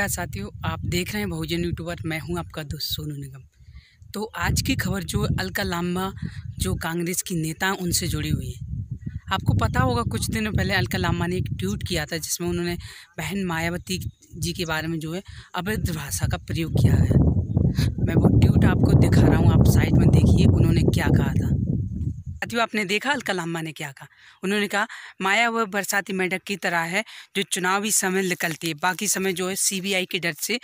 नमस्कार साथियों आप देख रहे हैं बहुजन यूट्यूबर मैं हूं आपका दोस्त सोनू निगम तो आज की खबर जो अलका लामा जो कांग्रेस की नेता उनसे जुड़ी हुई है आपको पता होगा कुछ दिनों पहले अलका लामा ने एक ट्वीट किया था जिसमें उन्होंने बहन मायावती जी के बारे में जो है अभद्र भाषा का प्रयोग किया है मैं वो ट्वीट आपको दिखा रहा हूँ आप साइड में देखिए उन्होंने क्या कहा था साथियों आपने देखा अलकलामा ने क्या कहा उन्होंने कहा माया वह बरसाती मेढक की तरह है जो चुनावी समय निकलती है बाकी समय जो है सीबीआई के डर से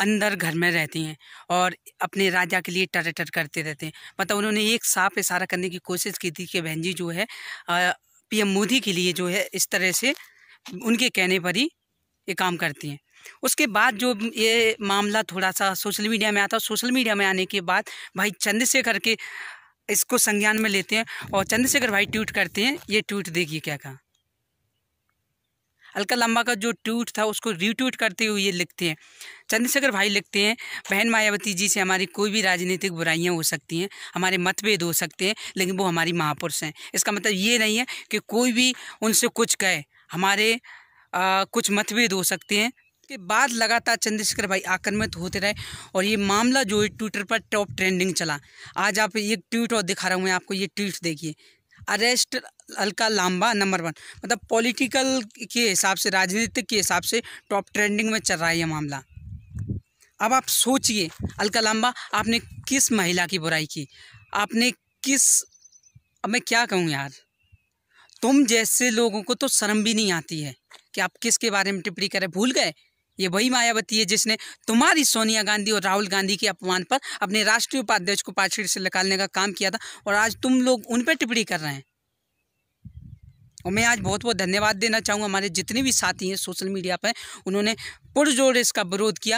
अंदर घर में रहती हैं और अपने राजा के लिए टर करते रहते हैं मतलब उन्होंने एक साफ इशारा करने की कोशिश की थी कि बहन जी जो है पीएम मोदी के लिए जो है इस तरह से उनके कहने पर ही ये काम करती हैं उसके बाद जो ये मामला थोड़ा सा सोशल मीडिया में आता सोशल मीडिया में आने के बाद भाई चंद्रशेखर के इसको संज्ञान में लेते हैं और चंद्रशेखर भाई ट्वीट करते हैं ये ट्वीट देखिए क्या कहा अलका लंबा का जो ट्वीट था उसको रीट्वीट करते हुए ये लिखते हैं चंद्रशेखर भाई लिखते हैं बहन मायावती जी से हमारी कोई भी राजनीतिक बुराइयां हो सकती हैं हमारे मतभेद हो सकते हैं लेकिन वो हमारी महापुरुष हैं इसका मतलब ये नहीं है कि कोई भी उनसे कुछ कहे हमारे आ, कुछ मतभेद हो सकते हैं उसके बाद लगातार चंद्रशेखर भाई आक्रमित होते रहे और ये मामला जो है ट्विटर पर टॉप ट्रेंडिंग चला आज आप एक ट्वीट और दिखा रहा हूँ मैं आपको ये ट्वीट देखिए arrest Alka Lamba number one मतलब पॉलिटिकल के हिसाब से राजनीतिक के हिसाब से टॉप ट्रेंडिंग में चल रहा है ये मामला अब आप सोचिए अलका लांबा आपने किस महिला की बुराई की आपने किस अब मैं क्या कहूँ यार तुम जैसे लोगों को तो शर्म भी नहीं आती है कि आप किसके बारे में टिप्पणी करें भूल गए ये वही मायावती है जिसने तुम्हारी सोनिया गांधी और राहुल गांधी के अपमान पर अपने राष्ट्रीय उपाध्यक्ष को पार्टी से निकालने का काम किया था और आज तुम लोग उन पर टिप्पणी कर रहे हैं और मैं आज बहुत बहुत धन्यवाद देना चाहूँगा हमारे जितने भी साथी हैं सोशल मीडिया पर उन्होंने पुरजोर इसका विरोध किया